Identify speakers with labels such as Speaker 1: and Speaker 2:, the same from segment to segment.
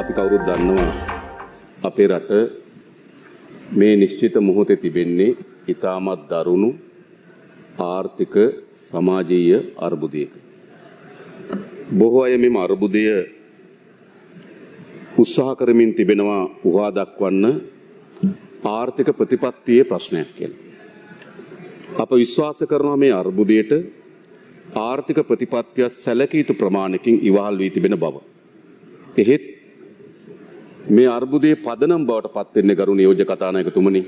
Speaker 1: අපි කවුරුත් දන්නවා අපේ රට මේ නිශ්චිත මොහොතේ තිබෙන්නේ ඉතාමත් දරුණු ආර්ථික සමාජීය අර්බුදයක. බොහෝ අය මෙම අර්බුදය උත්සාහ කරමින් තිබෙනවා උහා දක්වන්න ආර්ථික ප්‍රතිපත්තියේ ප්‍රශ්නයක් කියලා. අප විශ්වාස කරනවා මේ අර්බුදයට ආර්ථික ප්‍රතිපත්තියක් සැලකිය යුතු ප්‍රමාණයකින් ඉවහල් වී තිබෙන බව. එහෙත් මේ අර්බුදයේ පදනම් බවට පත් වෙන්නේ ගරු නියෝජ්‍ය කතානායකතුමනි.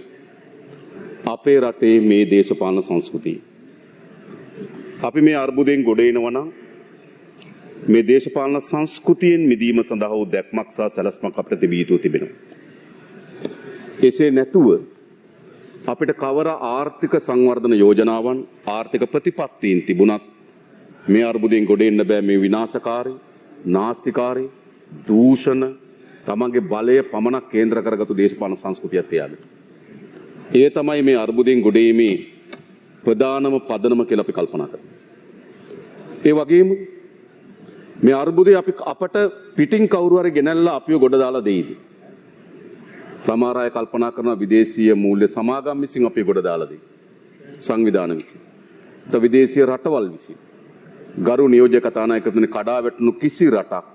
Speaker 1: අපේ රටේ මේ දේශපාලන සංස්කෘතිය. අපි මේ අර්බුදයෙන් ගොඩ එනවා නම් මේ දේශපාලන සංස්කෘතියෙන් මිදීම සඳහා වූ දැක්මක් සහ සැලැස්මක් අපිට තිබිය යුතු තිබෙනවා. එසේ නැතුව අපිට කවර ආර්ථික සංවර්ධන යෝජනාවන් ආර්ථික ප්‍රතිපත්තීන් තිබුණත් මේ අර්බුදයෙන් ගොඩ එන්න බෑ මේ විනාශකාරී නාස්තිකාරී දූෂණ තමන්ගේ බලය පමණක් කේන්ද්‍ර කරගතු දේශපාලන සංස්කෘතියක් තියාද. ඒ තමයි මේ අර්බුදයෙන් ගොඩීමේ ප්‍රධානම පදනම කියලා අපි කල්පනා කරන්නේ. ඒ වගේම මේ අර්බුදය අපි අපට පිටින් කවුරු හරි ගෙනල්ලා අපිව ගොඩ දාලා දෙයිද? සමහර අය කල්පනා කරන විදේශීය මූල්‍ය සමාගම් විසින් අපි ගොඩ දාලා දෙයි. සංවිධාන විසින්. ද විදේශීය රටවල් විසින්. ගරු නියෝජ්‍ය කතානායකතුමනි කඩා වැටුණු කිසි රටක්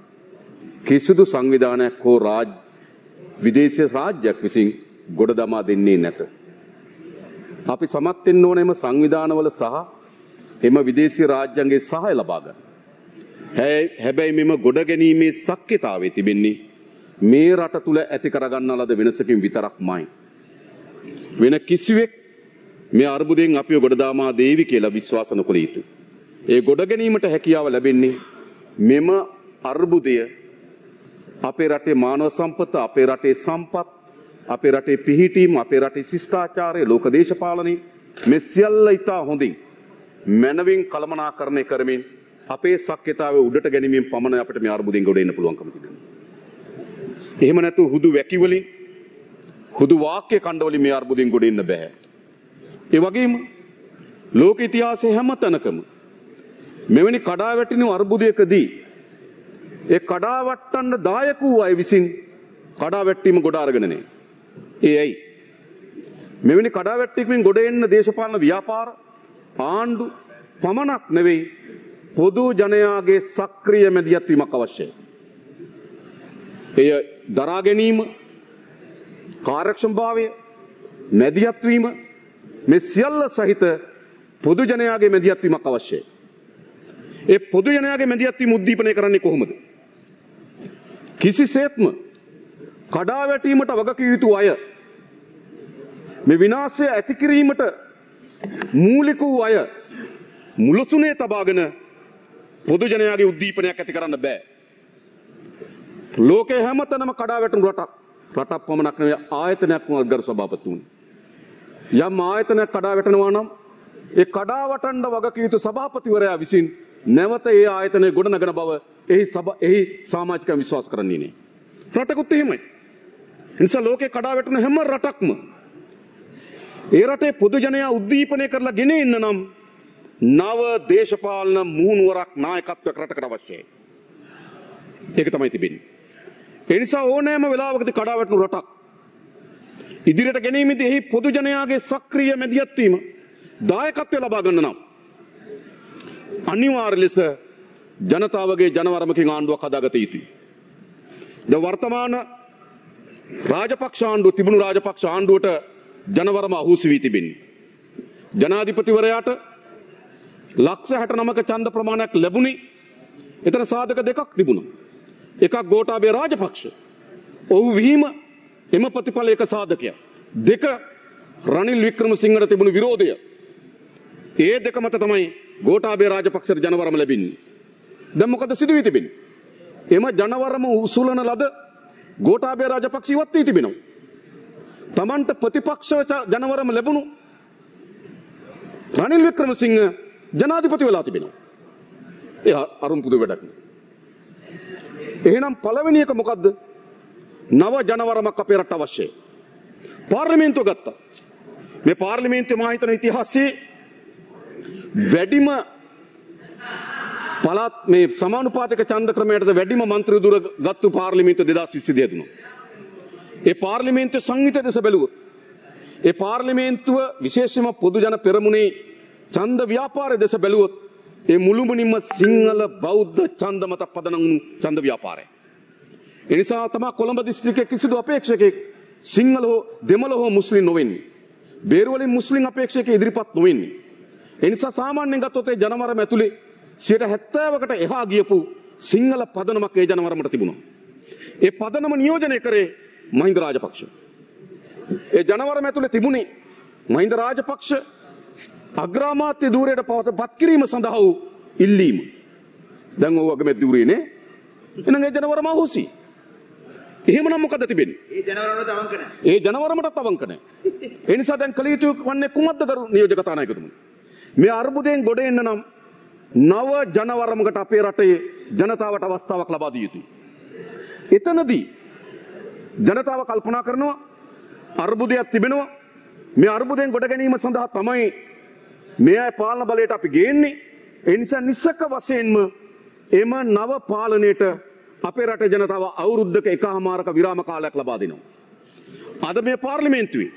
Speaker 1: කිසිදු සංවිධානයක් හෝ රාජ විදේශීය රාජ්‍යයක් විසින් ගොඩ දමා දෙන්නේ නැත. අපි සමත් වෙන්න ඕන එම සංවිධානවල සහ එම විදේශීය රාජ්‍යන්ගේ සහාය ලබා ගන්න. හැබැයි මෙම ගොඩ ගැනීමේ සක්්‍යතාවේ තිබෙන්නේ මේ රට තුල ඇති කරගන්නා ලද වෙනසකින් විතරක්මයි. වෙන කිසිවෙක් මේ අර්බුදයෙන් අපිව ගොඩදාමා දේවි කියලා විශ්වාස නොකළ යුතුයි. ඒ ගොඩ ගැනීමට හැකියාව ලැබෙන්නේ මෙම අර්බුදය අපේ රටේ මානව සම්පත, අපේ රටේ සම්පත්, අපේ රටේ පිහිටීම, අපේ රටේ ශිෂ්ටාචාරය, ලෝක දේශපාලනය මේ සියල්ල ඉතා හොඳින් මනවින් කළමනාකරණය කරමින් අපේ සක්්‍යතාවේ උඩට ගැනීමෙන් පමණ අපිට මේ අර්බුදෙන් ගොඩ එන්න පුළුවන්කම තිබෙනවා. එහෙම නැතු හුදු වැකි වලින් හුදු වාක්‍ය කණ්ඩ වලින් මේ අර්බුදෙන් ගොඩ එන්න බෑ. ඒ වගේම ලෝක ඉතිහාසයේ හැම තැනකම මෙවැනි කඩාවැටෙන අර්බුදයකදී ඒ කඩාවට්ටන්න දායක වූ අය විසින් කඩාවැට්ටීම ගොඩ අරගෙනනේ. ඒ ඇයි. මෙවැනි කඩාවැට්ටීමෙන් ගොඩ එන්න දේශපාලන ව්‍යාපාර ආණ්ඩු පමණක් නෙවෙයි පොදු ජනයාගේ සක්‍රිය මැදිහත් වීමක් අවශ්‍යයි. එය දරා ගැනීම කාර්යක්ෂමභාවය මැදිහත් වීම මේ සියල්ල සහිත පොදු ජනයාගේ මැදිහත් වීමක් අවශ්‍යයි. ඒ පොදු ජනයාගේ මැදිහත් වීම උද්දීපනය කරන්නේ කොහොමද? කිසිසේත්ම කඩා වැටීමට වගකිය යුතු අය මේ විනාශය ඇති කිරීමට මූලික වූ අය මුලසුනේ තබාගෙන පොදු ජනයාගේ උද්දීපනයක් ඇති කරන්න බෑ. ලෝකේ හැමතැනම කඩා වැටුණු රටක් රටක් පමණක් නෙවෙයි ආයතනයක් වුණත් ගරු සභාපතිතුමනි. යම් ආයතනයක් කඩා වැටෙනවා නම් ඒ කඩා වටන්න වගකිය යුතු සභාපතිවරයා විසින් නැවත ඒ ආයතනය ගොඩනගන බව එහි සබ එහි සාමාජිකයන් විශ්වාස කරන්නේ නෑ. රටකුත් එහෙමයි. නිසා ලෝකේ කඩා වැටුණු හැම රටක්ම ඒ රටේ පොදු ජනයා උද්දීපනය කරලා ගෙන එන්න නම් නව දේශපාලන මුහුණුවරක් නායකත්වයක් රටකට අවශ්‍යයි. ඒක තමයි තිබෙන්නේ. ඒ නිසා ඕනෑම වෙලාවකදී කඩා වැටුණු රටක් ඉදිරියට ගැනීමේදී එහි පොදු ජනයාගේ සක්‍රීය මැදිහත් වීම දායකත්වය ලබා ගන්න නම් අනිවාර්ය ලෙස ජනතාවගේ ජනවරමකින් ආණ්ඩුවක් හදාගත යුතුයි. ද වර්තමාන රාජපක්ෂ ආණ්ඩුව තිබුණු රාජපක්ෂ ආණ්ඩුවට ජනවරම අහුසි වී තිබෙන්නේ. ජනාධිපතිවරයාට ලක්ෂ හැට නමක ඡන්ද ප්‍රමාණයක් ලැබුණි. එතන සාධක දෙකක් තිබුණා. එකක් ගෝඨාභය රාජපක්ෂ. ඔහු විහිම එම ප්‍රතිඵලයක සාධකයක්. දෙක රනිල් වික්‍රමසිංහට තිබුණු විරෝධය. ඒ දෙක මත තමයි ගෝඨාභය රාජපක්ෂට ජනවරම ලැබෙන්නේ. දැන් මොකද සිදු වී තිබෙන්නේ? එම ජනවරම උසුලන ලද ගෝඨාභය රාජපක්ෂ ඉවත් වී තිබෙනවා. තමන්ට ප්‍රතිපක්ෂව ජනවරම ලැබුණු රනිල් වික්‍රමසිංහ ජනාධිපති වෙලා තිබෙනවා. ඒ අරුම් පුදු වැඩක්. එහෙනම් පළවෙනි එක මොකද්ද? නව ජනවරමක් අපේ රට අවශ්‍යයි. පාර්ලිමේන්තුව ගත්තා. මේ පාර්ලිමේන්තුවේ මා හිතන ඉතිහාසයේ වැඩිම පළාත් මේ සමානුපාතික ඡන්ද ක්‍රමයටද වැඩිම മന്ത്രി දුර ගත්තු පාර්ලිමේන්තුව 2022 තුන. ඒ පාර්ලිමේන්තුවේ සංහිත දෙස බැලුවොත් ඒ පාර්ලිමේන්තුව විශේෂම පොදු ජන පෙරමුණේ ඡන්ද ව්‍යාපාරය දෙස බැලුවොත් ඒ මුළුමනින්ම සිංහල බෞද්ධ ඡන්ද මත පදනම් වුණු ඡන්ද ව්‍යාපාරය. ඒ නිසා තමයි කොළඹ දිස්ත්‍රික්කයේ කිසිදු අපේක්ෂකෙක් සිංහල හෝ දෙමළ හෝ මුස්ලිම් නොවෙන්නේ. බේරුවලින් මුස්ලිම් අපේක්ෂකයෙක් ඉදිරිපත් නොවෙන්නේ. ඒ නිසා සාමාන්‍යයෙන් ගත්තොත් ඒ ජනවරම ඇතුලේ සියට හැත්තෑවකට එහා ගියපු සිංහල පදනමක් ඒ ජනවරමට තිබුණා. ඒ පදනම නියෝජනය කරේ මහින්ද රාජපක්ෂ. ඒ ජනවරම ඇතුළේ තිබුණේ මහින්ද රාජපක්ෂ අග්‍රාමාත්‍ය ධූරයට පවත පත් කිරීම සඳහා වූ ඉල්ලීම. දැන් ඔව් අගමැති ධූරේ නේ. එහෙනම් ඒ ජනවරම හොසි. එහෙමනම් මොකද තිබෙන්නේ? ඒ ජනවරමට අවංක නැහැ. ඒ ජනවරමටත් අවංක නැහැ. ඒ නිසා දැන් කලියුතු වන්නේ කුමද්ද කරු නියෝජක තානායකතුමනි. මේ අර්බුදයෙන් ගොඩ එන්න නම් නව ජනවරමකට අපේ රටේ ජනතාවට අවස්ථාවක් ලබා දිය යුතුයි. එතනදී ජනතාව කල්පනා කරනවා අර්බුදයක් තිබෙනවා මේ අර්බුදයෙන් ගොඩ ගැනීම සඳහා තමයි මේ අය පාලන බලයට අපි ගේන්නේ. ඒ නිසා නිසක වශයෙන්ම එම නව පාලනයට අපේ රට ජනතාව අවුරුද්දක එකහමාරක විරාම කාලයක් ලබා දෙනවා. අද මේ පාර්ලිමේන්තුවේ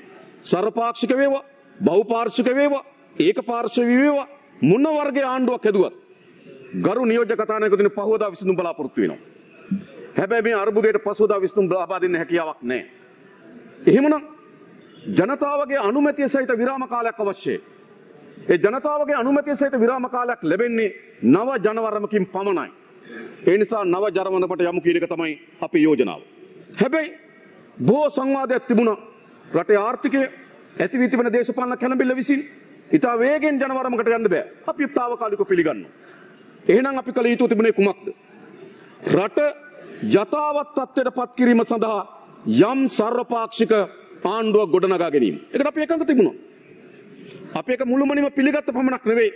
Speaker 1: සරපාක්ෂික වේවා, බහුපාර්ශික වේවා, ඒක පාර්ශවීය වේවා මොන වර්ගයේ ආණ්ඩුවක් හැදුවත් ගරු නියෝජ්‍ය කතානායකතුමනි පහවදා විසඳුම් බලාපොරොත්තු වෙනවා. හැබැයි මේ අර්බුදයට පසුවදා විසඳුම් ලබා දෙන්න හැකියාවක් නැහැ. එහෙමනම් ජනතාවගේ අනුමැතිය සහිත විරාම කාලයක් අවශ්‍යයි. ඒ ජනතාවගේ අනුමැතිය සහිත විරාම කාලයක් ලැබෙන්නේ නව ජනවරමකින් පමණයි. ඒ නිසා නව ජනවරමකට යමු කියන එක තමයි අපේ යෝජනාව. හැබැයි බොහෝ සංවාදයක් තිබුණා රටේ ආර්ථිකය ඇති වී තිබෙන දේශපාලන කැළඹිල්ල විසින් ඉතා වේගෙන් ජනවරමකට ගන්න බෑ අපි තාවකාලික පිළිගන්න. එහෙනම් අපි කළ යුතු තිබුණේ කුමක්ද. රට යථාවත් අත්වයට පත්කිරීම සඳහා යම් සර්වපාක්ෂික ආණ්ඩුවක් ගොඩනගා ගැනීම. එකට අපි එකඟ තිබුණා. අප එක මුළුමනිම පිළිගත්ත පමණක් නෙවෙයි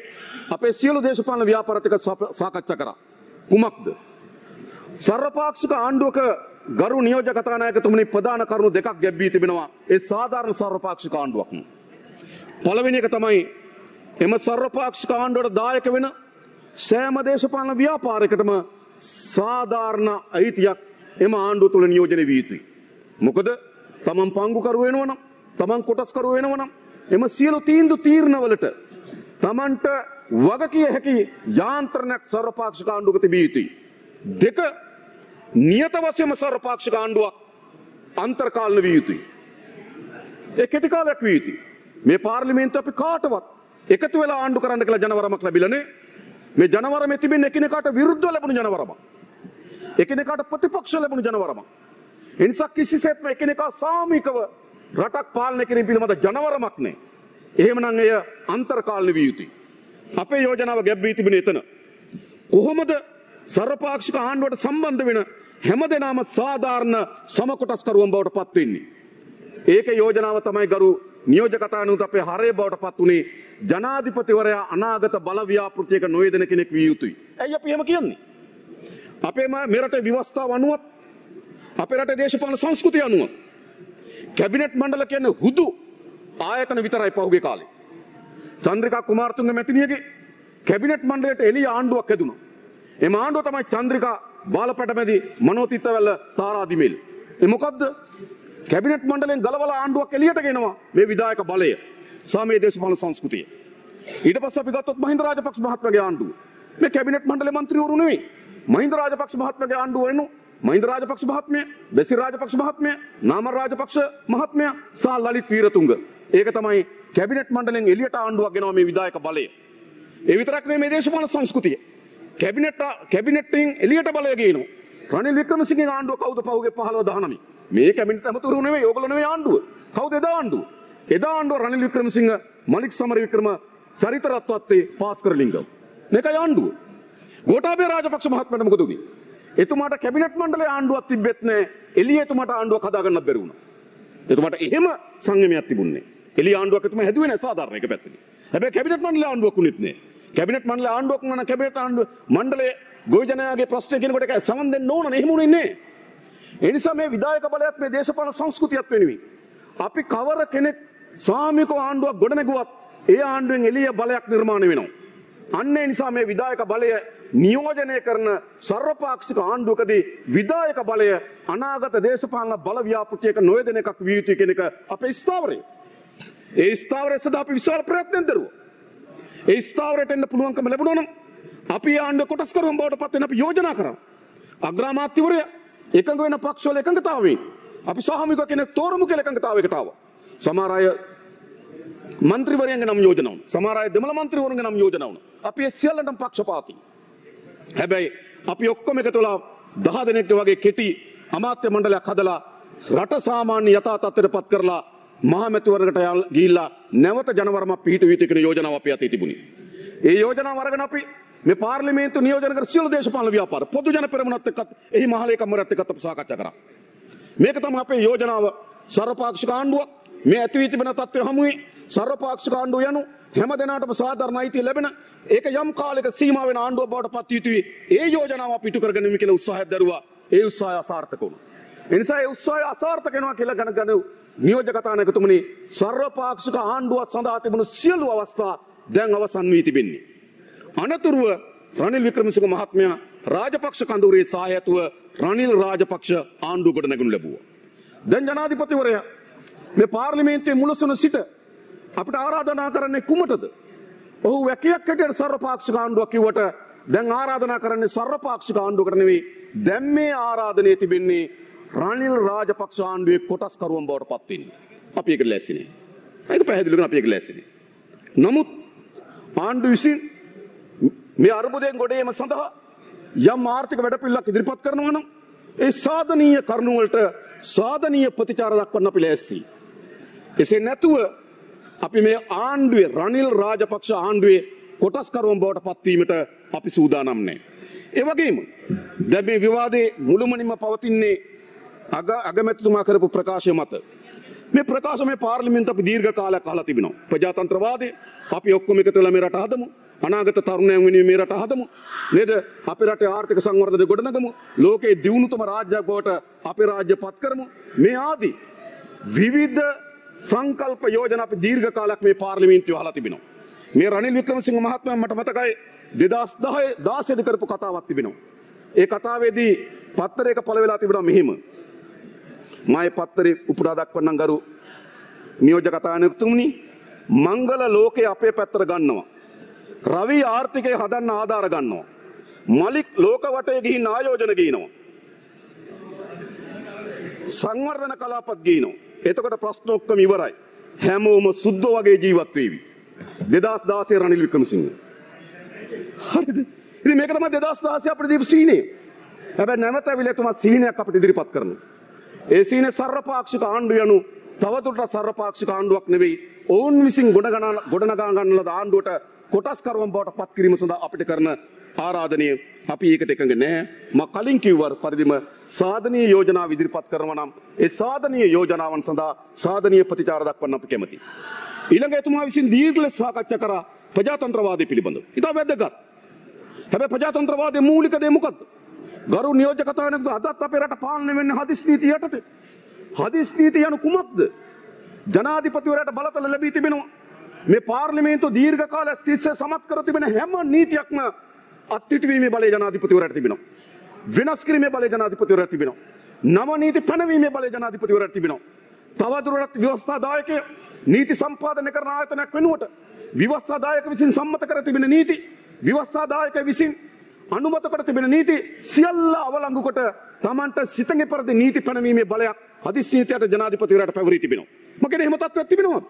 Speaker 1: අපේ සියලු දේශපාලන ව්‍යාපාරතික සාකච්ඡා කරා. කුමක්ද? සර්වපාක්ෂික ආණ්ඩුවක ගරු නියෝජ කතානායකතුමනි ප්‍රධාන කරුණු දෙකක් ගැබ්බී තිබෙනවා. ඒ සාධාරණ සර්වපාක්ෂික ආණ්ඩුවක්ම. පළවෙනි එක තමයි එම සර්වපාක්ෂ කාණ්ඩුවට දායක වෙන සෑම දේශපාලන ව්‍යාපාරයකටම සාධාරණ අයිතියක් එම ආණ්ඩුව තුළ නියෝජනය වී යුතුයි. මොකද තමන් පංගුකරුව වෙනවනම් තමන් කොටස්කරුව වෙනවනම් එම සියලු තීන්දු තීරණවලට තමන්ට වගකිය හැකි යාන්ත්‍රණයක් සර්වපාක්ෂ කාණ්ඩුවක තිබිය යුතුයි. දෙක නියත වශයෙන්ම සර්වපාක්ෂ කාණ්ඩුවක් අන්තර්කාලීන විය යුතුයි. ඒ කෙටි කාලයක් විය යුතුයි. මේ පාර්ලිමේන්තු අපි කාටවත් එකතු වෙලා ආණ්ඩු කරන්න කියලා ජනවරමක් ලැබිලානේ. මේ ජනවරමේ තිබෙන එකිනෙකාට විරුද්ධව ලැබුණු ජනවරමක්. එකිනෙකාට ප්‍රතිපක්ෂව ලැබුණු ජනවරමක්. ඒ නිසා කිසිසේත්ම එකිනෙකා සාමූහිකව රටක් පාලනය කිරීම පිළිබඳ ජනවරමක් නෑ. එහෙමනම් එය අන්තර්කාලීන විය යුතුයි. අපේ යෝජනාව ගැබ් වී තිබෙන එතන කොහොමද සර්වපාක්ෂික ආණ්ඩුවට සම්බන්ධ වෙන හැමදෙනාම සාධාරණ සමකොටස්කරුවන් බවට පත් වෙන්නේ. ඒක යෝජනාව තමයි ගරු නියෝජකතානුත් අපේ හරය බවට පත් වනේ ජනාධිපතිවරයා අනාගත බලව්‍යාපෘතියක නොයදන කෙනෙක් විය යුතුයි. ඇයි අප හෙම කියන්නේ. අපේ මෙරට විවස්ථාව අනුවත් අපේ රට දේශපාන සංස්කෘතිය අනුව. කැබිනට් මණ්ඩල කියන හුදු ආයතන විතරයි පහුගේ කාලේ. චන්ද්‍රිකා කුමාරතුංග මැතිනියගේ කැබිනට් මණ්ඩලයට එළිය ආණ්ඩුවක් හැදුණා. එම ආණ්ඩුව තමයි චන්ද්‍රිකා බාලපටමැදි මනෝතිත්තවැල්ල තාරාදිමේල්. ඒ මොකද්ද? කැබිනට් මණ්ඩලෙන් ගලවලා ආණ්ඩුවක් එළියට ගෙනවා මේ විධායක බලය සහ මේ දේශපාලන සංස්කෘතිය. ඊට පස්සේ අපි ගත්තොත් මහින්ද රාජපක්ෂ මහත්මයාගේ ආණ්ඩුව. මේ කැබිනට් මණ්ඩලේ മന്ത്രിවරු නෙවෙයි. මහින්ද රාජපක්ෂ මහත්මයාගේ ආණ්ඩුව වෙනු මහින්ද රාජපක්ෂ මහත්මය, බෙසිල් රාජපක්ෂ මහත්මය, නාමල් රාජපක්ෂ මහත්මය සහ ලලිත් වීරතුංග. ඒක තමයි කැබිනට් මණ්ඩලෙන් එළියට ආණ්ඩුවක් ගෙනවා මේ විධායක බලය. ඒ විතරක් නෙමෙයි මේ දේශපාලන සංස්කෘතිය. කැබිනට් කැබිනට්ටින් එළියට බලය ගේනවා. රනිල් වික්‍රමසිංහගේ ආණ්ඩුව කවුද පහුගිය 15 19. මේ කැමිට ඇමතුරු නෙවේ ඕගොල්ලෝ නෙවේ ආණ්ඩුව. කවුද එදා ආණ්ඩුව? එදා ආණ්ඩුව රනිල් වික්‍රමසිංහ මලික් සමරවික්‍රම චරිත රත්වත්තේ පාස් කරලින්ගම්. මේකයි ආණ්ඩුව. ගෝඨාභය රාජපක්ෂ මහත්මයාට මොකද උනේ? එතුමාට කැබිනට් මණ්ඩලයේ ආණ්ඩුවක් තිබෙත් නැහැ. එළිය එතුමාට ආණ්ඩුවක් හදාගන්නත් බැරි වුණා. එතුමාට එහෙම සංයමයක් තිබුණේ. එළිය ආණ්ඩුවක් එතුමා හැදුවේ නැහැ සාධාරණ එක පැත්තකින්. හැබැයි කැබිනට් මණ්ඩලයේ ආණ්ඩුවක් උනේත් නැහැ. කැබිනට් මණ්ඩලයේ ආණ්ඩුවක් නම් කැබිනට් ආණ්ඩුව මණ්ඩලයේ ගොවිජනයාගේ ප්‍රශ්න කෙනෙකුට සමන් දෙන්න ඕන නේ. එහෙම උනේ නැහැ. එනිසා මේ විදායක බලයත් මේ දේශපාලන සංස්කෘතියත් වෙනුවෙන් අපි කවර කෙනෙක් සාමික ආණ්ඩුවක් ගොඩනැගුවත් ඒ ආණ්ඩුවෙන් එළිය බලයක් නිර්මාණය වෙනවා. අන්න ඒ නිසා මේ විදායක බලය නියෝජනය කරන සර්වපාක්ෂික ආණ්ඩුවකදී විදායක බලය අනාගත දේශපාලන බල ව්‍යාපෘතියක නොයදෙන එකක් විය යුතුයි කියන එක අපේ ස්ථාවරය. ඒ ස්ථාවරය සඳහා අපි විශාල ප්‍රයත්නෙන් දරුවා. ඒ ස්ථාවරයට එන්න පුළුවන්කම ලැබුණා නම් අපි ආණ්ඩුව කොටස් කරන බවට පත් වෙන අපි යෝජනා කරා. අග්‍රාමාත්‍යවරයා එකඟ වෙන පක්ෂවල එකඟතාවෙන් අපි සාහමික කෙනෙක් තෝරමු කියලා එකඟතාවයකට ආවා. සමහර අය മന്ത്രിවරයන්ගේ නම් යෝජනා වුණා. සමහර අය දෙමළ മന്ത്രിවරුන්ගේ නම් යෝජනා වුණා. අපි ඒ සියල්ලටම පක්ෂපාතී. හැබැයි අපි ඔක්කොම එකතු වෙලා 10 දෙනෙක් වගේ කෙටි අමාත්‍ය මණ්ඩලයක් හදලා රට සාමාන්‍ය යථා තත්ත්වයට පත් කරලා මහමැතිවරකට ගිහිල්ලා නැවත ජනවරමක් පිහිටුවීති කියන යෝජනාව අපි අතේ තිබුණේ. ඒ යෝජනාව අරගෙන අපි මේ පාර්ලිමේන්තු නියෝජන කර සියලු දේශපාලන ව්‍යාපාර පොදු ජන පෙරමුණත් එක්කත් එහි මහලේ කම්මරත් එක්කත් අපි සාකච්ඡා කරා. මේක තමයි අපේ යෝජනාව සර්වපාක්ෂික ආණ්ඩුවක් මේ ඇති වී තිබෙන තත්ත්වය හමුවේ සර්වපාක්ෂික ආණ්ඩුව යනු හැම දෙනාටම සාධාරණ අයිතිය ලැබෙන ඒක යම් කාලයක සීමා වෙන ආණ්ඩුව බවට පත් යුතුයි. ඒ යෝජනාව අපි ඉටු කරගෙන යමු කියලා උත්සාහයක් දරුවා. ඒ උත්සාහය අසාර්ථක වුණා. ඒ නිසා ඒ උත්සාහය අසාර්ථක වෙනවා කියලා ගණගනු නියෝජක තානායකතුමනි සර්වපාක්ෂික ආණ්ඩුව සඳහා තිබුණු සියලු අවස්ථා දැන් අවසන් වී තිබෙන්නේ. අනතුරුව රනිල් වික්‍රමසිංහ මහත්මයා රාජපක්ෂ කඳවුරේ සහායතුව රනිල් රාජපක්ෂ ආණ්ඩුව ගොඩ නැගුණු ලැබුවා. දැන් ජනාධිපතිවරයා මේ පාර්ලිමේන්තුවේ මුලසුන සිට අපිට ආරාධනා කරන්නේ කුමටද? ඔහු වැකියක් හැටියට සර්වපාක්ෂික ආණ්ඩුවක් කිව්වට දැන් ආරාධනා කරන්නේ සර්වපාක්ෂික ආණ්ඩුවකට නෙවෙයි දැන් මේ ආරාධනය තිබෙන්නේ රනිල් රාජපක්ෂ ආණ්ඩුවේ කොටස්කරුවන් බවට පත් වෙන්න. අපි ඒකට ලැස්ති නෑ. ඒක පැහැදිලිවම අපි ඒකට ලැස්ති නෑ. නමුත් ආණ්ඩුව විසින් මේ අර්බුදයෙන් ගොඩේම සඳහා යම් ආර්ථික වැඩපිළිවෙලක් ඉදිරිපත් කරනවා නම් ඒ සාධනීය කරුණු වලට සාධනීය ප්‍රතිචාර දක්වන්න අපි ලෑස්ති. එසේ නැතුව අපි මේ ආණ්ඩුවේ රනිල් රාජපක්ෂ ආණ්ඩුවේ කොටස්කරුවන් බවට පත්වීමට අපි සූදානම් නැහැ. ඒ වගේම දැන් මේ විවාදේ මුළුමනින්ම පවතින්නේ අග අගමැතිතුමා කරපු ප්‍රකාශය මත. මේ ප්‍රකාශ මේ පාර්ලිමේන්තුව අපි දීර්ඝ කාලයක් අහලා තිබෙනවා. ප්‍රජාතන්ත්‍රවාදය අපි ඔක්කොම එකතු වෙලා මේ රට හදමු. අනාගත තරුණයන් වෙනුවෙන් මේ රට හදමු. නේද? අපේ රටේ ආර්ථික සංවර්ධනය ගොඩනගමු. ලෝකේ දියුණුතම රාජ්‍යයක් බවට අපේ රාජ්‍ය පත් කරමු. මේ ආදී විවිධ සංකල්ප යෝජනා අපි දීර්ඝ කාලයක් මේ පාර්ලිමේන්තුවේ අහලා තිබෙනවා. මේ රනිල් වික්‍රමසිංහ මහත්මයා මට මතකයි 2010 16 දී කරපු කතාවක් තිබෙනවා. ඒ කතාවේදී පත්තරයක පළ වෙලා තිබෙනවා මෙහිම. මම ඒ පත්තරේ උපුටා දක්වන්නම් ගරු නියෝජ්‍ය කතානායකතුමනි මංගල ලෝකයේ අපේ පැත්තට ගන්නවා. රවි ආර්ථිකය හදන්න ආධාර ගන්නවා. මලික් ලෝක වටේ ගිහින් ආයෝජන ගිනනවා. සංවර්ධන කලාපත් ගිනනවා. එතකොට ප්‍රශ්න ඔක්කොම ඉවරයි. හැමෝම සුද්ධෝ වගේ ජීවත් වෙවි. 2016 රනිල් වික්‍රමසිංහ. හරිද? ඉතින් මේක තමයි 2016 අපේ දීප සීනය. හැබැයි නැවත අවිලේ තුමා සීනයක් අපිට ඉදිරිපත් කරනවා. ඒ සීනේ සර්වපාක්ෂික ආණ්ඩුව යනු තවදුරටත් සර්වපාක්ෂික ආණ්ඩුවක් නෙවෙයි. ඔවුන් විසින් ගොඩ ගොඩනගා ගන්න ලද ආණ්ඩුවට කොටස්කරුවන් බවට පත් කිරීම සඳහා අපිට කරන ආරාධනය අපි ඒකට එකඟ නැහැ. මම කලින් කිව්වර පරිදිම සාධනීය යෝජනා ඉදිරිපත් කරනවා නම් ඒ සාධනීය යෝජනාවන් සඳහා සාධනීය ප්‍රතිචාර දක්වන්න අපි කැමතියි. ඊළඟ එතුමා විසින් දීර්ඝ ලෙස සාකච්ඡා කරා ප්‍රජාතන්ත්‍රවාදය පිළිබඳව. ඉතා වැදගත්. හැබැයි ප්‍රජාතන්ත්‍රවාදයේ මූලික දේ මොකද්ද? ගරු නියෝජ්‍ය කතාවෙන් අදත් අපේ රට පාලනය වෙන්නේ හදිස් නීති යටතේ. හදිස් නීති යනු කුමක්ද? ජනාධිපතිවරයාට බලතල ලැබී තිබෙනවා. මේ පාර්ලිමේන්තු දීර්ඝ කාලයක් තිස්සේ සමත් කර තිබෙන හැම නීතියක්ම අත්හිටුවීමේ බලය ජනාධිපතිවරයාට තිබෙනවා. වෙනස් කිරීමේ බලය ජනාධිපතිවරයාට තිබෙනවා. නව නීති පැනවීමේ බලය ජනාධිපතිවරයාට තිබෙනවා. තවදුරටත් ව්‍යවස්ථාදායකය නීති සම්පාදනය කරන ආයතනයක් වෙනුවට ව්‍යවස්ථාදායක විසින් සම්මත කර තිබෙන නීති, ව්‍යවස්ථාදායක විසින් අනුමත කර තිබෙන නීති සියල්ල අවලංගු කොට Tamanට සිතගේ පරිදි නීති පැනවීමේ බලයක් අධිශීතයට ජනාධිපතිවරයාට පැවරී තිබෙනවා. මොකද එහෙම තත්ත්වයක් තිබෙනවා.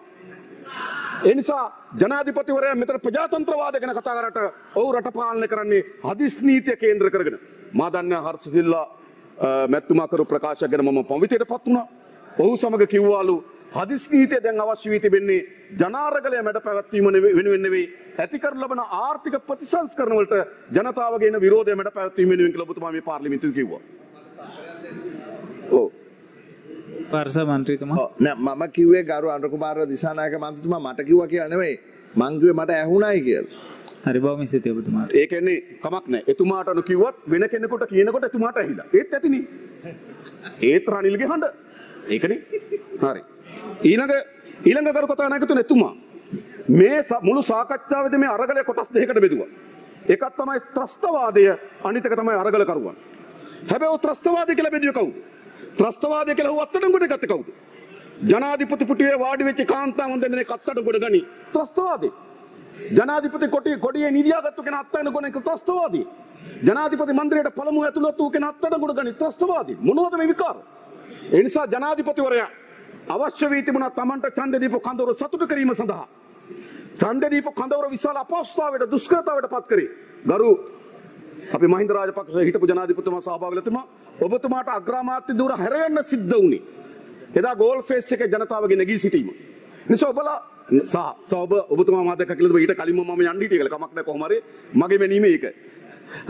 Speaker 1: ඒ නිසා ජනාධිපතිවරයා මෙතන ප්‍රජාතන්ත්‍රවාදය ගැන කතා කරට ඔහු රට පාලනය කරන්නේ හදිස් නීතිය කේන්ද්‍ර කරගෙන. මා දන්න හර්ෂසිල්ලා මැතිතුමා කරු ප්‍රකාශය ගැන මම පවිතයට පත් වුණා. ඔහු සමග කිව්වාලු හදිස් නීතිය දැන් අවශ්‍ය වී තිබෙන්නේ ජනාරගලය මැඩ පැවැත්වීම වෙනුවෙන් නෙවෙයි ඇති කර ලබන ආර්ථික ප්‍රතිසංස්කරණ වලට ජනතාවගේ විරෝධය මැඩ පැවැත්වීම වෙනුවෙන් කියලා ඔබතුමා මේ පාර්ලිමේන්තුවේ කිව්වා. ඔව් වර්ෂ මන්ත්‍රීතුමා නෑ මම කිව්වේ ගරු අනුකුමාර දිසානායක මන්ත්‍රීතුමා මට කිව්වා කියලා නෙවෙයි මං කිව්වේ මට ඇහුණයි කියලා හරි බව මිසිතේ ඔබතුමා ඒ කියන්නේ කමක් නෑ එතුමාට අනු කිව්වත් වෙන කෙනෙකුට කියනකොට එතුමාට ඇහිලා ඒත් ඇතිනේ ඒත් රනිල්ගේ හඬ ඒකනේ හරි ඊළඟ ඊළඟ කරු කතානායකතුමා එතුමා මේ මුළු සාකච්ඡාවේදී මේ අරගලය කොටස් දෙකකට බෙදුවා එකක් තමයි ත්‍රස්තවාදය අනිතක තමයි අරගලකරුවන් හැබැයි ඔය ත්‍රස්තවාදී කියලා බෙදුවේ කවුද ත්‍රස්තවාදය කියලා වත්තඩම් ගොඩ ගත්ත කවුද? ජනාධිපති පුටුවේ වාඩි වෙච්ච කාන්තාවන් දෙන්නේ කත්තඩ ගොඩ ගනි. ත්‍රස්තවාදී. ජනාධිපති කොටේ කොඩියේ නිදියාගත්තු කෙනා අත්තඩ ගොඩ ගනි ත්‍රස්තවාදී. ජනාධිපති මන්දිරයට පළමු ඇතුළත් වූ කෙනා අත්තඩ ගොඩ ගනි ත්‍රස්තවාදී. මොනවද මේ විකාර? ඒ නිසා ජනාධිපතිවරයා අවශ්‍ය වී තිබුණා Tamanට ඡන්ද දීපු කඳවුර සතුටු කිරීම සඳහා ඡන්ද දීපු කඳවුර විශාල අපහසුතාවයට දුෂ්කරතාවයට පත් කරේ. ගරු අපි මහින්ද රාජපක්ෂ හිටපු ජනාධිපතිතුමා සහභාගී වෙලා ඔබතුමාට අග්‍රාමාත්‍ය ධූර හැරෙන්න සිද්ධ වුණේ. එදා ගෝල් ෆේස් එකේ ජනතාවගේ නැගී සිටීම. නිසා ඔබලා සහ සෝබ ඔබතුමා මාදක කියලා ඊට කලින්ම මම යන්න හිටිය කියලා කමක් නැහැ කොහොම හරි මගේ මැනීම ඒක.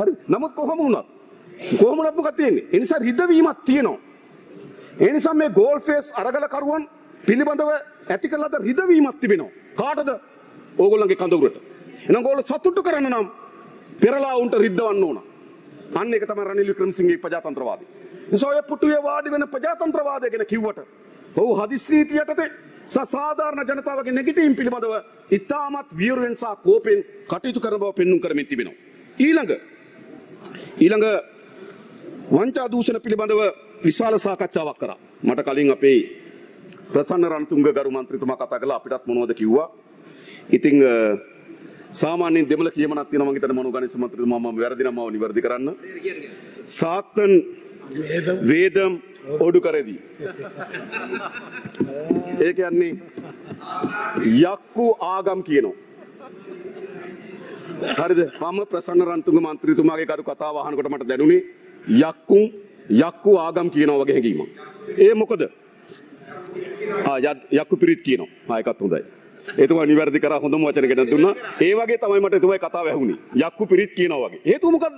Speaker 1: හරි නමුත් කොහොම වුණත් කොහොම වුණත් මොකක්ද තියෙන්නේ? ඒ නිසා රිදවීමක් තියෙනවා. ඒ නිසා මේ ගෝල් ෆේස් අරගල කරුවන් පිළිබඳව ඇති කළ ලද රිදවීමක් තිබෙනවා. කාටද? ඕගොල්ලන්ගේ කඳවුරට. එහෙනම් ඕගොල්ලෝ සතුටු කරන්න නම් පෙරලා උන්ට රිද්දවන්න ඕන. අන්න එක තමයි රනිල් වික්‍රමසිංහගේ ප්‍රජාතන්ත්‍රවාදී. නිසා ඔය පුටුවේ වාඩි වෙන ප්‍රජාතන්ත්‍රවාදය ගැන කිව්වට ඔව් හදිස් නීති යටතේ සාධාරණ ජනතාවගේ නැගිටීම් පිළිබඳව ඉතාමත් වියරුවෙන් සහ කෝපෙන් කටයුතු කරන බව පෙන්눔 කරමින් තිබෙනවා. ඊළඟ ඊළඟ වංචා දූෂණ පිළිබඳව විශාල සාකච්ඡාවක් කරා. මට කලින් අපේ ප්‍රසන්න රණතුංග ගරු මන්ත්‍රීතුමා කතා කළා අපිටත් මොනවද කිව්වා. ඉතින් සාමාන්‍යයෙන් දෙමළ කියමනක් තියෙනවා මම හිතන්නේ මනු ගණේශ මන්ත්‍රීතුමා මම වැරදි නම් මාව නිවැරදි කරන්න. සාතන් වේදම් ඔඩු කරදී. ඒ කියන්නේ යක්කු ආගම් කියනවා. හරිද? මම ප්‍රසන්න රන්තුංග මන්ත්‍රීතුමාගේ කරු කතාව අහනකොට මට දැනුනේ යක්කුන් යක්කු ආගම් කියනවා වගේ හැඟීමක්. ඒ මොකද? ආ යක්කු පිරිත් කියනවා. ආ එකත් හොඳයි. එතුමා නිවැරදි කරා හොඳම වචන ගෙනත් දුන්නා. ඒ වගේ තමයි මට එතුමයි කතාව ඇහුණේ. යක්කු පිරිත් කියනවා වගේ. හේතුව මොකද්ද?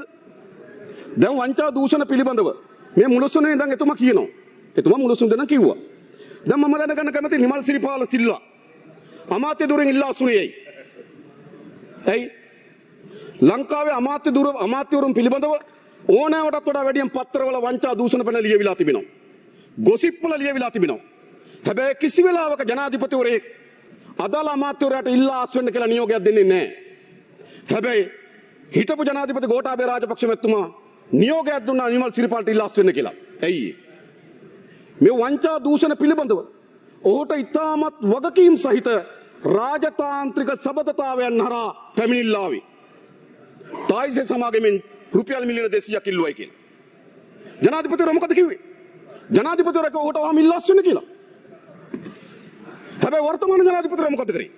Speaker 1: දැන් වංචා දූෂණ පිළිබඳව මේ මුලසුනේ ඉඳන් එතුමා කියනවා. එතුමා මුලසුන් දෙන කිව්වා. දැන් මම දැනගන්න කැමති නිමල් සිරිපාල සිල්වා. අමාත්‍ය දුරෙන් ඉල්ලා අසුනේයි. ඇයි? ලංකාවේ අමාත්‍ය දුර අමාත්‍යවරුන් පිළිබඳව ඕනෑවටත් වඩා වැඩියෙන් පත්තරවල වංචා දූෂණ පැන ලියවිලා තිබෙනවා. ගොසිප් වල ලියවිලා තිබෙනවා. හැබැයි කිසි වෙලාවක ජනාධිපතිවරයෙක් අදාළ අමාත්‍යවරයාට ඉල්ලා ආස්වෙන්න කියලා නියෝගයක් දෙන්නේ නැහැ. හැබැයි හිටපු ජනාධිපති ගෝඨාභය රාජපක්ෂ මැතිතුමා නියෝගයක් දුන්නා නිමල් සිරිපාලට ඉල්ලා ආස්වෙන්න කියලා. ඇයි? මේ වංචා දූෂණ පිළිබඳව ඔහුට ඉතාමත් වගකීම් සහිත රාජතාන්ත්‍රික සබඳතාවයන් හරහා පැමිණිල්ලා ආවේ. තායිසේ සමාගමෙන් රුපියල් මිලියන 200ක් ඉල්ලුවයි කියලා. ජනාධිපතිවරයා මොකද කිව්වේ? ජනාධිපතිවරයා ඔහුට වහම ඉල්ලා ආස්වෙන්න කියලා. හැබැයි වර්තමාන ජනාධිපතිවරයා මොකද කරේ?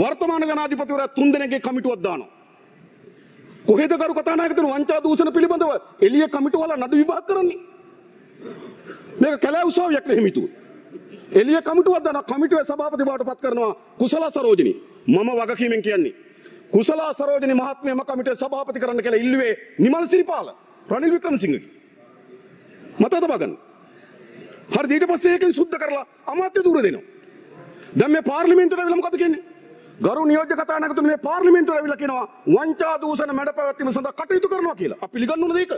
Speaker 1: වර්තමාන ජනාධිපතිවරයා තුන්දෙනෙක්ගේ කමිටුවක් දානවා. කොහෙද කරු කතානායකතුමෝ වංචා දූෂණ පිළිබඳව එළිය කමිටුවල නඩු විභාග කරන්නේ? මේක කැලෑ උසාවියක් නෙමෙයි මිතුව. එළිය කමිටුවක් දානවා කමිටුවේ සභාපති බවට පත් කරනවා කුසල සරෝජිනී. මම වගකීමෙන් කියන්නේ. කුසල සරෝජිනී මහත්මියම කමිටුවේ සභාපති කරන්න කියලා ඉල්ලුවේ නිමල් සිරිපාල රනිල් වික්‍රමසිංහගේ. මතක තබා ගන්න. හරි ඊට පස්සේ ඒකෙන් සුද්ධ කරලා අමාත්‍ය දුර දෙනවා. දැන් මේ පාර්ලිමේන්තුවට ඇවිල්ලා මොකද කියන්නේ? ගරු නියෝජ්‍ය කතානායකතුමනි මේ පාර්ලිමේන්තුවට ඇවිල්ලා කියනවා වංචා දූෂණ මැඩ පැවැත්වීම සඳහා කටයුතු කරනවා කියලා. අපි පිළිගන්න ඕනද ඒක?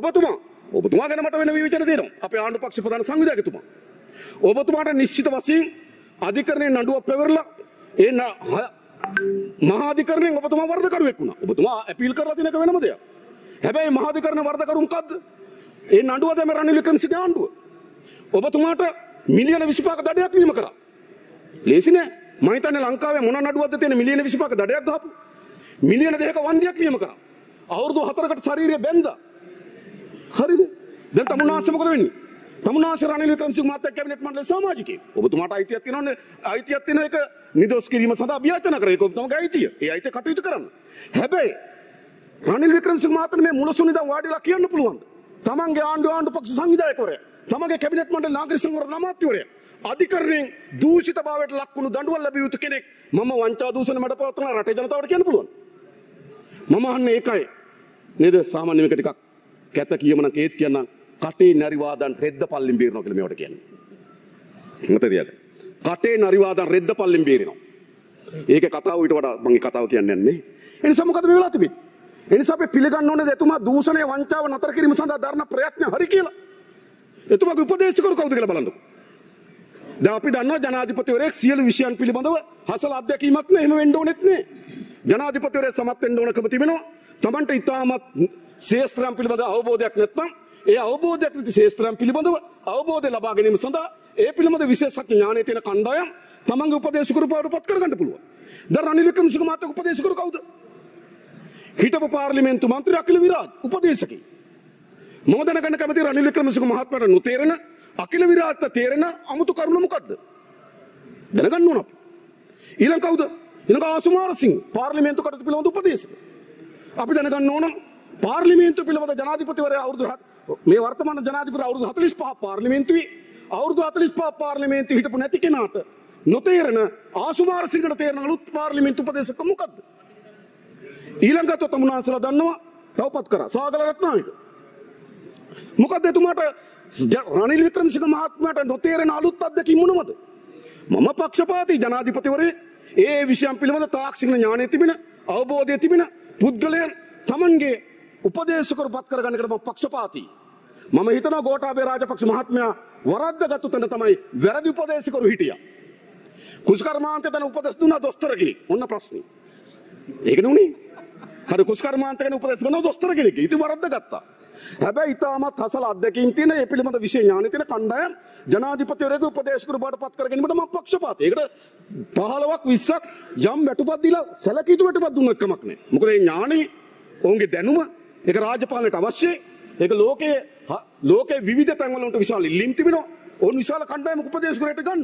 Speaker 1: ඔබතුමා ඔබතුමා ගැන මට වෙන විවේචන තියෙනවා. අපේ ආණ්ඩු පක්ෂ ප්‍රධාන සංවිධායකතුමා. ඔබතුමාට නිශ්චිත වශයෙන් අධිකරණයේ නඩුව පෙවරලා ඒ මහාධිකරණයෙන් ඔබතුමා වරදකරුවෙක් වුණා. ඔබතුමා අපීල් කරලා තියෙන එක වෙනම දෙයක්. හැබැයි මහාධිකරණ වරදකරු මොකද්ද? ඒ නඩුව තමයි රනිල් වික්‍රමසිංහ ආණ්ඩුව. ඔබතුමාට මිලියන 25ක දඩයක් වීම කරා. ලේසි නෑ. මම හිතන්නේ ලංකාවේ මොන නඩුවක්ද තියෙන මිලියන 25ක දඩයක් ගහපු. මිලියන 2ක වන්දියක් වීම කරා. අවුරුදු 4කට ශාරීරිය බැඳා. හරිද? දැන් තමුන්නාංශ මොකද වෙන්නේ? තමුන්නාංශ රනිල් වික්‍රමසිංහ මහත්තයා කැබිනට් මණ්ඩලයේ සමාජිකයෙක්. ඔබතුමාට අයිතියක් තියෙනවනේ. අයිතියක් තියෙන එක නිදොස් කිරීම සඳහා අභියෝජන කරේ. ඒක ඔබතුමාගේ අයිතිය. ඒ අයිතිය කටයුතු කරන්න. හැබැයි රනිල් වික්‍රමසිංහ මහත්තයා මේ මුලසුනින්දන් වාඩිලා කියන්න පුළුවන්. තමන්ගේ ආණ්ඩුව ආණ්ඩු පක්ෂ සංවිධායකවරයා. තමගේ කැබිනට් මණ්ඩල නාගරික සංවර්ධන අමාත්‍යවරයා අධිකරණයෙන් දූෂිත භාවයට ලක්වුණු දඬුවම් ලැබිය යුතු කෙනෙක් මම වංචා දූෂණ මඩ පවත්වන රටේ ජනතාවට කියන්න පුළුවන්. මම අහන්නේ ඒකයි. නේද සාමාන්‍ය මේක ටිකක් කැත කියමන කේත් කියන්න කටේ නරිවාදන් රෙද්ද පල්ලින් බීරනවා කියලා මේවට කියන්නේ. මත තියද. කටේ නරිවාදන් රෙද්ද පල්ලින් බීරනවා. ඒක කතාව ඊට වඩා මම කතාව කියන්න යන්නේ. ඒ නිසා මොකද මේ වෙලා තිබෙන්නේ? ඒ නිසා අපි පිළිගන්න ඕනේ එතුමා දූෂණය වංචාව නතර කිරීම සඳහා දරන ප්‍රයත්න හරි කියලා. එතුමගේ උපදේශකරු කවුද කියලා බලන්න. දැන් අපි දන්නවා ජනාධිපතිවරයෙක් සියලු විෂයන් පිළිබඳව හසල අත්දැකීමක් නේ එහෙම වෙන්න ඕනෙත් නේ. ජනාධිපතිවරයා සමත් වෙන්න ඕනකම තිබෙනවා. Tamanට ඉතාමත් ශේස්ත්‍රම් පිළිබඳ අවබෝධයක් නැත්නම් ඒ අවබෝධයක් නැති ශේස්ත්‍රම් පිළිබඳව අවබෝධය ලබා ගැනීම සඳහා ඒ පිළිබඳ විශේෂඥ ඥානය තියෙන කණ්ඩායම් තමන්ගේ උපදේශකරු පාඩුපත් කරගන්න පුළුවන්. දැන් රනිල් වික්‍රමසිංහ මහත්තයා උපදේශකරු කවුද? හිටපු පාර්ලිමේන්තු මන්ත්‍රී අකිල විරාජ් උපදේශකී. මම දැනගන්න කැමති රනිල් වික්‍රමසිංහ මහත්මයාට නොතේරෙන අකිල විරාත්ට තේරෙන අමුතු කරුණ මොකද්ද? දැනගන්න ඕන අපි. ඊළඟ කවුද? ඊළඟ ආසුමාරසිංහ පාර්ලිමේන්තු කටයුතු පිළිබඳ උපදේශක. අපි දැනගන්න ඕන පාර්ලිමේන්තු පිළිබඳ ජනාධිපතිවරයා අවුරුදු මේ වර්තමාන ජනාධිපතිවරයා අවුරුදු 45 පාර්ලිමේන්තුවේ අවුරුදු 45 පාර්ලිමේන්තුවේ හිටපු නැති කෙනාට නොතේරෙන ආසුමාරසිංහට තේරෙන අලුත් පාර්ලිමේන්තු උපදේශක මොකද්ද? ඊළඟට තමුනාසලා දන්නවා තවපත් කරා සාගල රත්නායක මොකද එතුමාට රනිල් වික්‍රමසිංහ මහත්මයාට නොතේරෙන අලුත් අත්දැකීම් මොනවද? මම පක්ෂපාතී ජනාධිපතිවරේ ඒ විෂයන් පිළිබඳ තාක්ෂණික ඥාණය තිබෙන අවබෝධය තිබෙන පුද්ගලයන් Tamanගේ උපදේශකරු පත් කරගන්නකට මම පක්ෂපාතී. මම හිතනවා ගෝඨාභය රාජපක්ෂ මහත්මයා වරද්දගත්තු තැන තමයි වැරදි උපදේශකරු හිටියා. කුස්කර්මාන්තය තන උපදෙස් දුන්නා දොස්තර කෙනෙක්. ඔන්න ප්‍රශ්නේ. ඒකනේ උනේ. හරි කුස්කර්මාන්ත ගැන උපදෙස් කරනවා දොස්තර කෙනෙක්. ඉතින් වරද්දගත්තා. හැබැයි ඉතාමත් හසල අදකින් තියෙන ඒ පිළිබඳ විශේෂ ඥානය තියෙන කණ්ඩායම් ජනාධිපතිවරයෙකු උපදේශකරු බවට පත් කර ගැනීමට මම පක්ෂපාතී. ඒකට 15ක් 20ක් යම් වැටුපක් දීලා සැලකිතු වැටුපක් දුන්නත් කමක් නැහැ. මොකද මේ ඥානෙ ඔවුන්ගේ දැනුම ඒක රාජපාලනයට අවශ්‍යයි. ඒක ලෝකයේ ලෝකයේ විවිධ තැන්වල උන්ට විශාල ඉල්ලීම් තිබෙනවා. ඔවුන් විශාල කණ්ඩායම උපදේශකරයට ගන්න.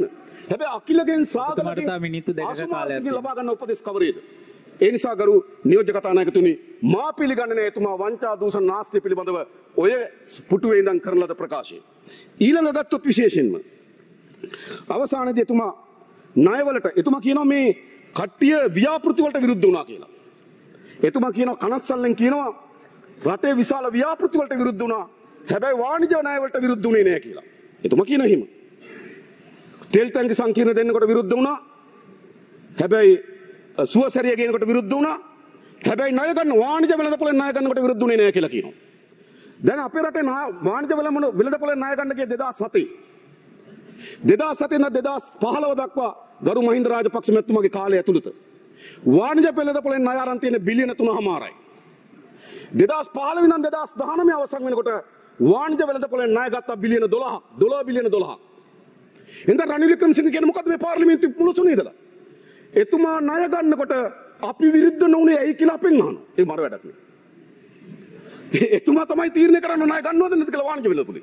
Speaker 1: හැබැයි අකිලගෙන් සාගරගෙන් මිනිත්තු දෙකක කාලයක් ලබා ගන්න උපදේශ කවරේද? ඒ නිසා ගරු නියෝජ්‍ය කතානායකතුනි මා පිළිගන්නේ නැහැ එතුමා වංචා දූෂණ නාස්තිය පිළිබඳව ඔය පුටුවේ ඉඳන් කරන ලද ප්‍රකාශය. ඊළඟ ගත්තොත් විශේෂයෙන්ම අවසානයේදී එතුමා ණයවලට එතුමා කියනවා මේ කට්ටිය ව්‍යාපෘති වලට විරුද්ධ වුණා කියලා. එතුමා කියනවා කනස්සල්ලෙන් කියනවා රටේ විශාල ව්‍යාපෘති වලට විරුද්ධ වුණා. හැබැයි වාණිජ ණය වලට විරුද්ධ වුණේ නැහැ කියලා. එතුමා කියන හිම. තෙල් ටැංකි සංකීර්ණ දෙන්නකොට විරුද්ධ වුණා. හැබැයි සුවසැරිය කියනකොට විරුද්ධ වුණා. හැබැයි ණය ගන්න වාණිජ වෙළඳපොලේ ණය ගන්නකොට විරුද්ධ වුණේ නැහැ කියලා කියනවා. දැන් අපේ රටේ වාණිජ වෙළඳ වෙළඳපොලේ ණය ගන්න ගිය 2007 2007 ඉඳන් 2015 දක්වා ගරු මහින්ද රාජපක්ෂ මැතිතුමාගේ කාලය ඇතුළත වාණිජ වෙළඳපොලෙන් ණය අරන් තියෙන බිලියන 3මාරයි. 2015 ඉඳන් 2019 අවසන් වෙනකොට වාණිජ වෙළඳපොලෙන් ණය ගත්තා බිලියන 12 12 බිලියන 12. එඳ රනිල් වික්‍රමසිංහ කියන්නේ මොකද්ද මේ පාර්ලිමේන්තු මුළුසුනේ ඉඳලා එතුමා ණය ගන්නකොට අපි විරුද්ධ නොවුනේ ඇයි කියලා අපෙන් අහන. ඒක මර වැඩක් නේ. එතුමා තමයි තීරණය කරන්න ණය ගන්නවද නැද්ද කියලා වාණිජ වෙළඳපොලේ.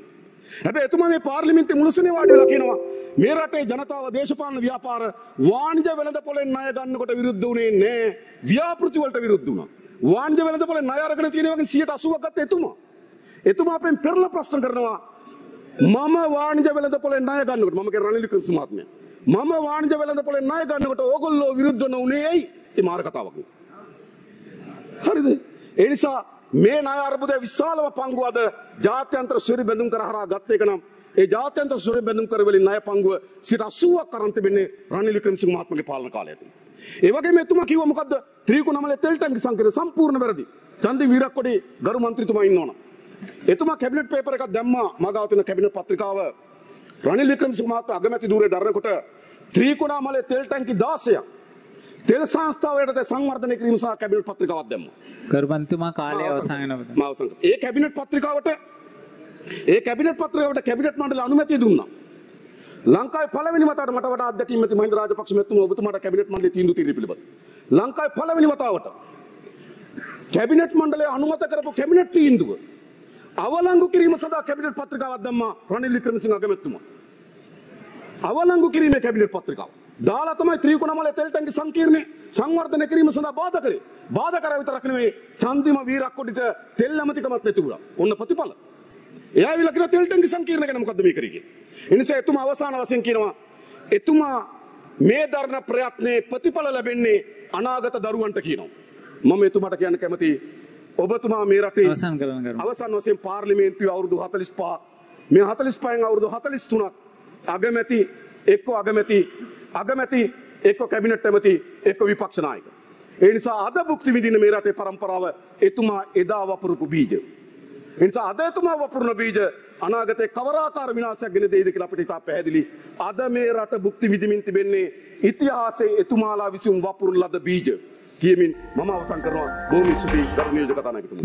Speaker 1: හැබැයි එතුමා මේ පාර්ලිමේන්තේ මුලසුනේ වාඩි වෙලා කියනවා මේ රටේ ජනතාව දේශපාලන ව්‍යාපාර වාණිජ වෙළඳපොලෙන් ණය ගන්නකොට විරුද්ධ වුණේ නැහැ. ව්‍යාපෘති වලට විරුද්ධ වුණා. වාණිජ වෙළඳපොලේ ණය අරගෙන තියෙන වගේ 180ක් ගත්ත එතුමා. එතුමා අපෙන් පෙරලා ප්‍රශ්න කරනවා මම වාණිජ වෙළඳපොලේ ණය ගන්නකොට මම කියන්නේ රනිල් කුමාරතුමා මම වාණජ වෙළඳ පොලේ ණය ගන්නකොට ඕගොල්ලෝ විරුද්ධ නොවුනේ ඇයි? ඒ මාර කතාවක්. හරිද? ඒ නිසා මේ ණය අර්බුදය විශාලව පංගුව අද ජාත්‍යන්තර සුරි බැඳුම් කර හරහා ගත් එක නම් ඒ ජාත්‍යන්තර සුරි බැඳුම් කර වලින් ණය පංගුව සිට 80ක් කරන් තිබෙන්නේ රනිල් වික්‍රමසිංහ මහත්මගේ පාලන කාලය තුල. ඒ වගේම එතුමා කිව්ව මොකද්ද? ත්‍රිකුණමලේ තෙල් ටැංකි සංකේත සම්පූර්ණ වැරදි. චන්දි වීරක්කොඩි ගරු මන්ත්‍රීතුමා ඉන්නවනම්. එතුමා කැබිනට් පේපර් එකක් දැම්මා මගාව තියෙන කැබිනට් පත්‍රිකාව රනිල් වික්‍රමසිංහ මහතා අගමැති ධූරයේ දරනකොට ත්‍රිකුණාමලේ තෙල් ටැංකි 16ක් තෙල් සංස්ථාවයට සංවර්ධනය කිරීම සහ කැබිනට් පත්‍රිකාවක් දැම්මා. ගර්භන්තුමා කාලය අවසන් වෙනකොට. මා අවසන්. ඒ කැබිනට් පත්‍රිකාවට ඒ කැබිනට් පත්‍රිකාවට කැබිනට් මණ්ඩල අනුමැතිය දුන්නා. ලංකාවේ පළවෙනි වතාවට මට වඩා අධ්‍යක්ෂ මැති මහින්ද රාජපක්ෂ මැතිතුමා ඔබතුමාට කැබිනට් මණ්ඩලයේ තීන්දුව తీරි පිළිබඳ. ලංකාවේ පළවෙනි වතාවට කැබිනට් මණ්ඩලය අනුමත කරපු කැබිනට් තීන්දුව අවලංගු කිරීම සඳහා කැබිනට් පත්‍රිකාවක් දැම්මා රනිල් වික්‍රමසිංහ අගමැතිතුමා. අවලංගු කිරීමේ කැබිනට් පත්‍රිකාව. දාලා තමයි ත්‍රිකුණමල තෙල් ටැංකි සංකීර්ණේ සංවර්ධනය කිරීම සඳහා බාධා කරේ. බාධා කරා විතරක් නෙවෙයි චන්දිම වීරක්කොඩිට තෙල් ඇමතිකමත් නැති වුණා. ඔන්න ප්‍රතිඵල. එයා විල කියන තෙල් ටැංකි සංකීර්ණ ගැන මොකද්ද මේ කරේ කියන්නේ. එනිසා එතුමා අවසාන වශයෙන් කියනවා එතුමා මේ ධර්ණ ප්‍රයත්නයේ ප්‍රතිඵල ලැබෙන්නේ අනාගත දරුවන්ට කියනවා. මම එතුමාට කියන්න කැමතියි ඔබතුමා මේ රටේ අවසන් වසයෙන් පාර්ලිමේන්තුව අවුරදු හතලිස් පා මේ හතලිස් පයෙන් අවුරදු හතලිස් තුනක් අගමැති එක්කෝ අගමැති අගමැති එක්ක කැබිනට් ඇමති එක්ක විපක්ෂනායක. එනිසා අද භුක්ති විදින මේ රටේ පරම්පරාව එතුමා එදා වපුරපු බීජ. එනිසා අද එතුමා වපුරන බීජ අනාගතේ කවරාකාර විනාශයක් ගෙන දෙයිද කියලා අපිට ඉතා පැහැදිලි. අද මේ රට භුක්ති විඳින්මින් තිබෙන්නේ ඉතිහාසයේ එතුමාලා විසින් වපුරන ලද බීජ. කියමින් මම අවසන් කරනවා බොහොම ස්තුතියි ගරු නියෝජක කතානායකතුමනි